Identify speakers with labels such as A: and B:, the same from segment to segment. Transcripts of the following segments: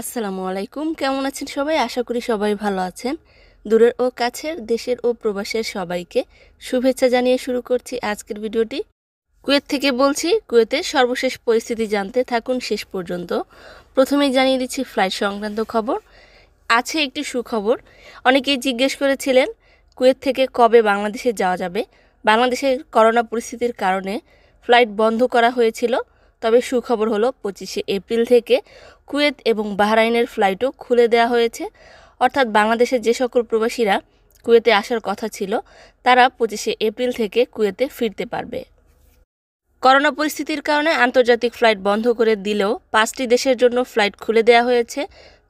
A: আসসালামু আলাইকুম কেমন আছেন সবাই আশা করি সবাই ভালো আছেন দূরের ও কাছের দেশের ও প্রবাসের সবাইকে শুভেচ্ছা জানিয়ে শুরু করছি আজকের ভিডিওটি কুয়েত থেকে বলছি কুয়েতের সর্বশেষ পরিস্থিতি জানতে থাকুন শেষ পর্যন্ত প্রথমেই জানিয়ে দিচ্ছি ফ্লাইট সংক্রান্ত খবর আছে একটি সুখবর অনেকেই জিজ্ঞেস করেছিলেন কুয়েত থেকে কবে বাংলাদেশে যাওয়া যাবে বাংলাদেশের করোনা পরিস্থিতির কারণে ফ্লাইট বন্ধ করা হয়েছিল তবে সুখবর হলো পঁচিশে এপ্রিল থেকে কুয়েত এবং বাহরাইনের ফ্লাইটও খুলে দেওয়া হয়েছে অর্থাৎ বাংলাদেশের যে সকল প্রবাসীরা কুয়েতে আসার কথা ছিল তারা পঁচিশে এপ্রিল থেকে কুয়েতে ফিরতে পারবে করোনা পরিস্থিতির কারণে আন্তর্জাতিক ফ্লাইট বন্ধ করে দিলেও পাঁচটি দেশের জন্য ফ্লাইট খুলে দেওয়া হয়েছে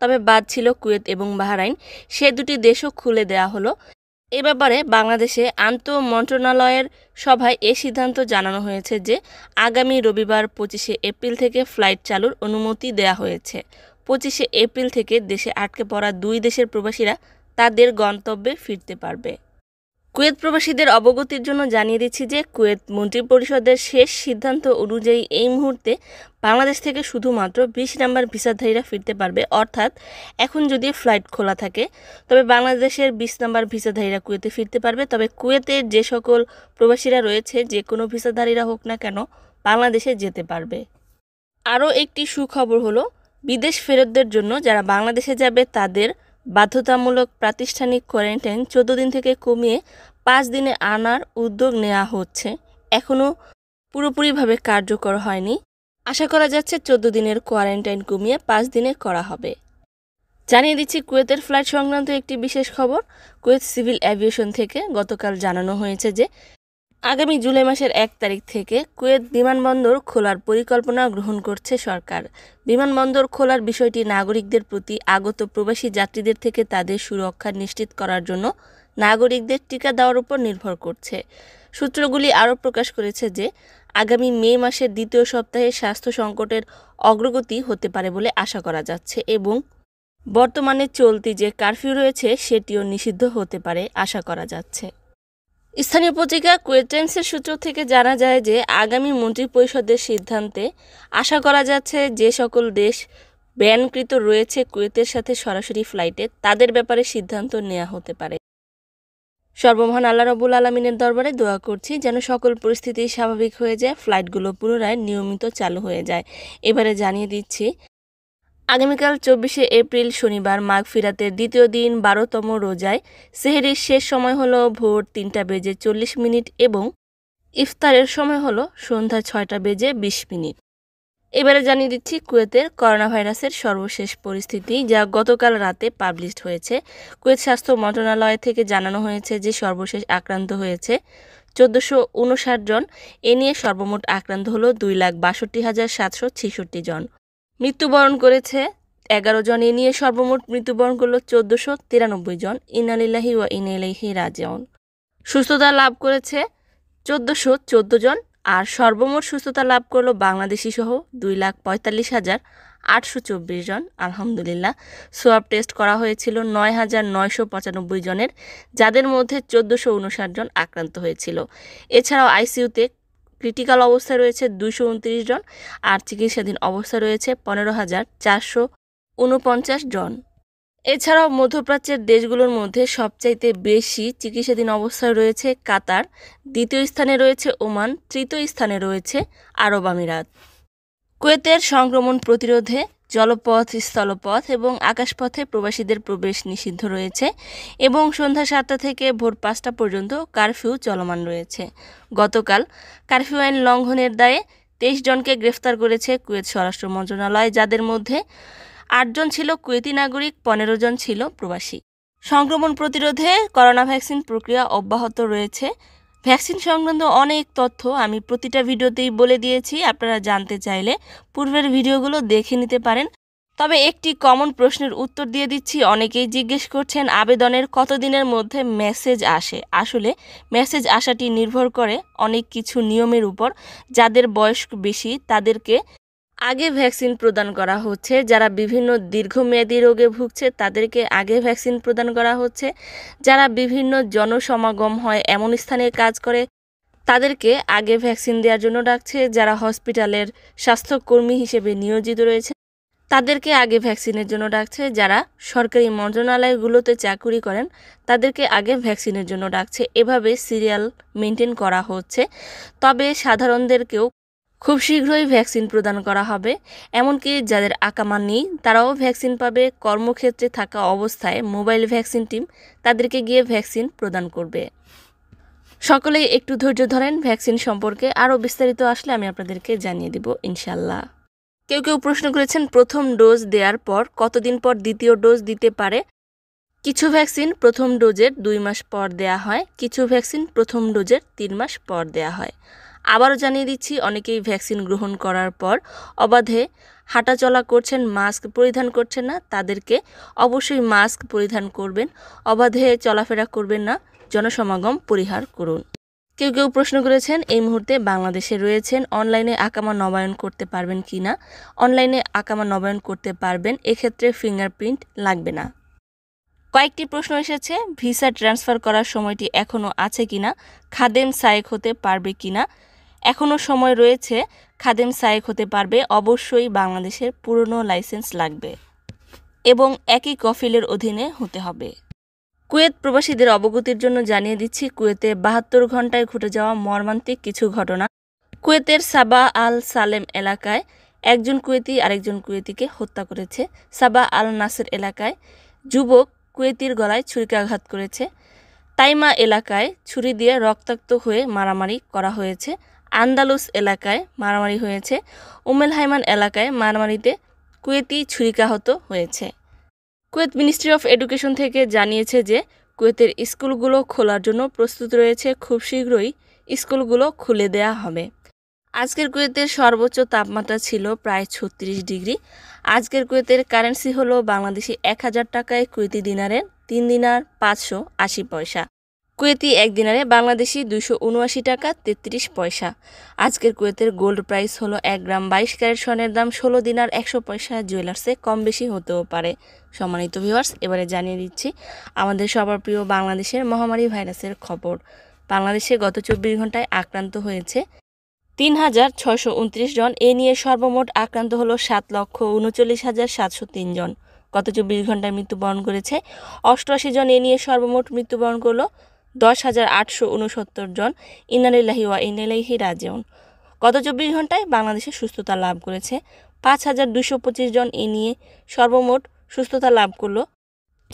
A: তবে বাদ ছিল কুয়েত এবং বাহরাইন সে দুটি দেশও খুলে দেওয়া হলো এ ব্যাপারে বাংলাদেশে আন্ত মন্ত্রণালয়ের সভায় এ সিদ্ধান্ত জানানো হয়েছে যে আগামী রবিবার পঁচিশে এপ্রিল থেকে ফ্লাইট চালুর অনুমতি দেয়া হয়েছে পঁচিশে এপ্রিল থেকে দেশে আটকে পড়া দুই দেশের প্রবাসীরা তাদের গন্তব্যে ফিরতে পারবে কুয়েত প্রবাসীদের অবগতির জন্য জানিয়ে দিচ্ছি যে কুয়েত মন্ত্রিপরিষদের শেষ সিদ্ধান্ত অনুযায়ী এই মুহূর্তে বাংলাদেশ থেকে শুধুমাত্র বিশ নাম্বার ভিসাধারীরা ফিরতে পারবে অর্থাৎ এখন যদি ফ্লাইট খোলা থাকে তবে বাংলাদেশের বিশ নাম্বার ভিসাধারীরা কুয়েতে ফিরতে পারবে তবে কুয়েতের যে সকল প্রবাসীরা রয়েছে যে কোনো ভিসাধারীরা হোক না কেন বাংলাদেশে যেতে পারবে আরও একটি সুখবর হলো বিদেশ ফেরতদের জন্য যারা বাংলাদেশে যাবে তাদের বাধ্যতামূলক প্রাতিষ্ঠানিক কোয়ারেন্টাইন চোদ্দ দিন থেকে কমিয়ে পাঁচ দিনে আনার উদ্যোগ নেওয়া হচ্ছে এখনও পুরোপুরিভাবে কার্যকর হয়নি আশা করা যাচ্ছে চোদ্দ দিনের কোয়ারেন্টাইন কমিয়ে পাঁচ দিনে করা হবে জানিয়ে দিচ্ছি কুয়েতের ফ্লাইট সংক্রান্ত একটি বিশেষ খবর কুয়েত সিভিল অ্যাভিয়েশন থেকে গতকাল জানানো হয়েছে যে আগামী জুলাই মাসের এক তারিখ থেকে কুয়েত বিমানবন্দর খোলার পরিকল্পনা গ্রহণ করছে সরকার বিমানবন্দর খোলার বিষয়টি নাগরিকদের প্রতি আগত প্রবাসী যাত্রীদের থেকে তাদের সুরক্ষা নিশ্চিত করার জন্য নাগরিকদের টিকা দেওয়ার উপর নির্ভর করছে সূত্রগুলি আরও প্রকাশ করেছে যে আগামী মে মাসের দ্বিতীয় সপ্তাহে স্বাস্থ্য সংকটের অগ্রগতি হতে পারে বলে আশা করা যাচ্ছে এবং বর্তমানে চলতি যে কারফিউ রয়েছে সেটিও নিষিদ্ধ হতে পারে আশা করা যাচ্ছে স্থানীয় পত্রিকা কুয়েট সূত্র থেকে জানা যায় যে আগামী মন্ত্রী পরিষদের সিদ্ধান্তে আশা করা যাচ্ছে যে সকল দেশ ব্যানকৃত রয়েছে কুয়েতের সাথে সরাসরি ফ্লাইটে তাদের ব্যাপারে সিদ্ধান্ত নেওয়া হতে পারে সর্বমহান আল্লাহ রবুল আলমিনের দরবারে দোয়া করছি যেন সকল পরিস্থিতি স্বাভাবিক হয়ে যায় ফ্লাইটগুলো পুনরায় নিয়মিত চালু হয়ে যায় এবারে জানিয়ে দিচ্ছি আগামীকাল চব্বিশে এপ্রিল শনিবার মাঘ ফিরাতের দ্বিতীয় দিন বারোতম রোজায় সেহেরির শেষ সময় হলো ভোর তিনটা বেজে চল্লিশ মিনিট এবং ইফতারের সময় হলো সন্ধ্যা ছয়টা বেজে বিশ মিনিট এবারে জানিয়ে দিচ্ছি কুয়েতের করোনা ভাইরাসের সর্বশেষ পরিস্থিতি যা গতকাল রাতে পাবলিশড হয়েছে কুয়েত স্বাস্থ্য মন্ত্রণালয় থেকে জানানো হয়েছে যে সর্বশেষ আক্রান্ত হয়েছে চোদ্দোশো উনষাট জন এ নিয়ে সর্বমোট আক্রান্ত হলো দুই লাখ বাষট্টি হাজার সাতশো ছেষট্টি জন মৃত্যুবরণ করেছে এগারো জন এ নিয়ে সর্বমোট মৃত্যুবরণ করল চোদ্দোশো তিরানব্বই জন ইনালিল্লাহি ওয়া ইনালিহি রাজেউন সুস্থতা লাভ করেছে চোদ্দোশো চোদ্দো জন আর সর্বমোট সুস্থতা লাভ করলো বাংলাদেশি সহ দুই লাখ পঁয়তাল্লিশ হাজার আটশো চব্বিশ জন আলহামদুলিল্লাহ সোয়াব টেস্ট করা হয়েছিল নয় হাজার নয়শো পঁচানব্বই জনের যাদের মধ্যে চোদ্দোশো উনষাট জন আক্রান্ত হয়েছিল এছাড়াও আইসিইউতে ক্রিটিক্যাল অবস্থায় রয়েছে দুশো উনত্রিশ জন আর চিকিৎসাধীন অবস্থা রয়েছে পনেরো হাজার চারশো উনপঞ্চাশ জন এছাড়াও মধ্যপ্রাচ্যের দেশগুলোর মধ্যে সবচাইতে বেশি চিকিৎসাধীন অবস্থায় রয়েছে কাতার দ্বিতীয় স্থানে রয়েছে ওমান তৃতীয় স্থানে রয়েছে আরব আমিরাত কুয়েতের সংক্রমণ প্রতিরোধে জলপথ স্থলপথ এবং আকাশপথে প্রবাসীদের প্রবেশ নিষিদ্ধ রয়েছে এবং সন্ধ্যা সাতটা থেকে ভোর পাঁচটা পর্যন্ত কারফিউ চলমান রয়েছে গতকাল কারফিউ আইন লঙ্ঘনের দায়ে তেইশ জনকে গ্রেফতার করেছে কুয়েত স্বরাষ্ট্র মন্ত্রণালয় যাদের মধ্যে আটজন ছিল কুয়েতি নাগরিক পনেরো জন ছিল প্রবাসী সংক্রমণ প্রতিরোধে করোনা ভ্যাকসিন প্রক্রিয়া অব্যাহত রয়েছে ভ্যাকসিন সংক্রান্ত অনেক তথ্য আমি প্রতিটা ভিডিওতেই বলে দিয়েছি আপনারা জানতে চাইলে পূর্বের ভিডিওগুলো দেখে নিতে পারেন তবে একটি কমন প্রশ্নের উত্তর দিয়ে দিচ্ছি অনেকেই জিজ্ঞেস করছেন আবেদনের কতদিনের মধ্যে মেসেজ আসে আসলে মেসেজ আসাটি নির্ভর করে অনেক কিছু নিয়মের উপর যাদের বয়স্ক বেশি তাদেরকে আগে ভ্যাকসিন প্রদান করা হচ্ছে যারা বিভিন্ন দীর্ঘমেয়াদী রোগে ভুগছে তাদেরকে আগে ভ্যাকসিন প্রদান করা হচ্ছে যারা বিভিন্ন জনসমাগম হয় এমন স্থানে কাজ করে তাদেরকে আগে ভ্যাকসিন দেওয়ার জন্য ডাকছে যারা হসপিটালের স্বাস্থ্যকর্মী হিসেবে নিয়োজিত রয়েছে তাদেরকে আগে ভ্যাকসিনের জন্য ডাকছে যারা সরকারি মন্ত্রণালয়গুলোতে চাকুরি করেন তাদেরকে আগে ভ্যাকসিনের জন্য ডাকছে এভাবে সিরিয়াল মেনটেন করা হচ্ছে তবে সাধারণদেরকেও খুব শীঘ্রই ভ্যাকসিন প্রদান করা হবে এমনকি যাদের আকামান নেই তারাও ভ্যাকসিন পাবে কর্মক্ষেত্রে থাকা অবস্থায় মোবাইল ভ্যাকসিন টিম তাদেরকে গিয়ে ভ্যাকসিন প্রদান করবে সকলেই একটু ধৈর্য ধরেন ভ্যাকসিন সম্পর্কে আরও বিস্তারিত আসলে আমি আপনাদেরকে জানিয়ে দিব ইনশাল্লাহ কেউ কেউ প্রশ্ন করেছেন প্রথম ডোজ দেওয়ার পর কতদিন পর দ্বিতীয় ডোজ দিতে পারে কিছু ভ্যাকসিন প্রথম ডোজের দুই মাস পর দেয়া হয় কিছু ভ্যাকসিন প্রথম ডোজের তিন মাস পর দেয়া হয় আবারও জানিয়ে দিচ্ছি অনেকেই ভ্যাকসিন গ্রহণ করার পর অবাধে হাঁটাচলা করছেন মাস্ক পরিধান করছেন না তাদেরকে অবশ্যই মাস্ক পরিধান করবেন অবাধে চলাফেরা করবেন না জনসমাগম পরিহার করুন কেউ কেউ প্রশ্ন করেছেন এই মুহূর্তে বাংলাদেশে রয়েছেন অনলাইনে আকামা নবায়ন করতে পারবেন কি না অনলাইনে আকামা নবায়ন করতে পারবেন এক্ষেত্রে ফিঙ্গারপ্রিন্ট লাগবে না কয়েকটি প্রশ্ন এসেছে ভিসা ট্রান্সফার করার সময়টি এখনও আছে কিনা খাদেম সায়েক হতে পারবে কিনা এখনও সময় রয়েছে খাদেম সায়েক হতে পারবে অবশ্যই বাংলাদেশের পুরনো লাইসেন্স লাগবে এবং একই কফিলের অধীনে হতে হবে কুয়েত প্রবাসীদের অবগতির জন্য জানিয়ে দিচ্ছি কুয়েতে বাহাত্তর ঘন্টায় ঘটে যাওয়া মর্মান্তিক কিছু ঘটনা কুয়েতের সাবা আল সালেম এলাকায় একজন কুয়েতি আরেকজন কুয়েতিকে হত্যা করেছে সাবা আল নাসের এলাকায় যুবক কুয়েতির গলায় ছুরিকাঘাত করেছে তাইমা এলাকায় ছুরি দিয়ে রক্তাক্ত হয়ে মারামারি করা হয়েছে আন্দালুস এলাকায় মারামারি হয়েছে উমেল হাইমান এলাকায় মারামারিতে কুয়েতি ছুরিকাহত হয়েছে কুয়েত মিনিস্ট্রি অফ এডুকেশন থেকে জানিয়েছে যে কুয়েতের স্কুলগুলো খোলার জন্য প্রস্তুত রয়েছে খুব শীঘ্রই স্কুলগুলো খুলে দেয়া হবে আজকের কুয়েতের সর্বোচ্চ তাপমাত্রা ছিল প্রায় ছত্রিশ ডিগ্রি আজকের কুয়েতের কারেন্সি হলো বাংলাদেশি এক হাজার টাকায় কুয়েতি দিনারের তিন দিনার পাঁচশো আশি পয়সা কুয়েতি এক দিনারে বাংলাদেশি দুশো উনআশি টাকা তেত্রিশ পয়সা আজকের কুয়েতের গোল্ড প্রাইস হলো এক গ্রাম বাইশ ক্যারেট স্বর্ণের দাম ষোলো দিনার একশো পয়সা জুয়েলার্সে কম বেশি হতেও পারে সম্মানিত ভিউয়ার্স এবারে জানিয়ে দিচ্ছি আমাদের সবার প্রিয় বাংলাদেশের মহামারী ভাইরাসের খবর বাংলাদেশে গত চব্বিশ ঘন্টায় আক্রান্ত হয়েছে তিন হাজার ছশো উনত্রিশ জন এ নিয়ে সর্বমোট আক্রান্ত হলো সাত লক্ষ উনচল্লিশ হাজার সাতশো তিন জন গত চব্বিশ ঘন্টায় মৃত্যুবরণ করেছে অষ্টআশি জন এ নিয়ে সর্বমোট মৃত্যুবরণ করলো দশ হাজার আটশো উনসত্তর জন ইনালিল্লাহি ওয়া ইনালিহি রাজেউন গত চব্বিশ ঘন্টায় বাংলাদেশে সুস্থতা লাভ করেছে পাঁচ হাজার দুশো পঁচিশ জন এ নিয়ে সর্বমোট সুস্থতা লাভ করল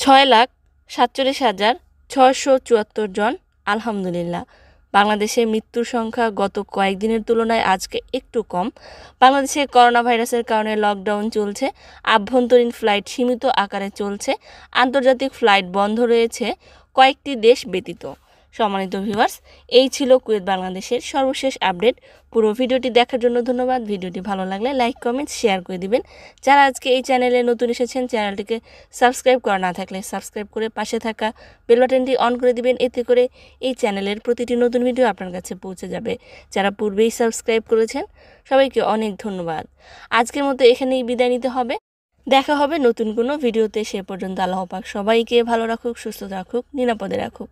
A: ছয় লাখ সাতচল্লিশ হাজার ছয়শো চুয়াত্তর জন আলহামদুলিল্লাহ বাংলাদেশে মৃত্যুর সংখ্যা গত কয়েকদিনের তুলনায় আজকে একটু কম বাংলাদেশে করোনা ভাইরাসের কারণে লকডাউন চলছে আভ্যন্তরীণ ফ্লাইট সীমিত আকারে চলছে আন্তর্জাতিক ফ্লাইট বন্ধ রয়েছে কয়েকটি দেশ ব্যতীত সম্মানিত ভিউয়ার্স এই ছিল কুয়েত বাংলাদেশের সর্বশেষ আপডেট পুরো ভিডিওটি দেখার জন্য ধন্যবাদ ভিডিওটি ভালো লাগলে লাইক কমেন্ট শেয়ার করে দিবেন যারা আজকে এই চ্যানেলে নতুন এসেছেন চ্যানেলটিকে সাবস্ক্রাইব করা না থাকলে সাবস্ক্রাইব করে পাশে থাকা বেলবাটনটি অন করে দিবেন এতে করে এই চ্যানেলের প্রতিটি নতুন ভিডিও আপনার কাছে পৌঁছে যাবে যারা পূর্বেই সাবস্ক্রাইব করেছেন সবাইকে অনেক ধন্যবাদ আজকের মতো এখানেই বিদায় নিতে হবে দেখা হবে নতুন কোনো ভিডিওতে সে পর্যন্ত আল্লাহ পাক সবাইকে ভালো রাখুক সুস্থ রাখুক নিরাপদে রাখুক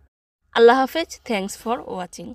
A: আল্লাহ হাফেজ থ্যাংকস ফর ওয়াচিং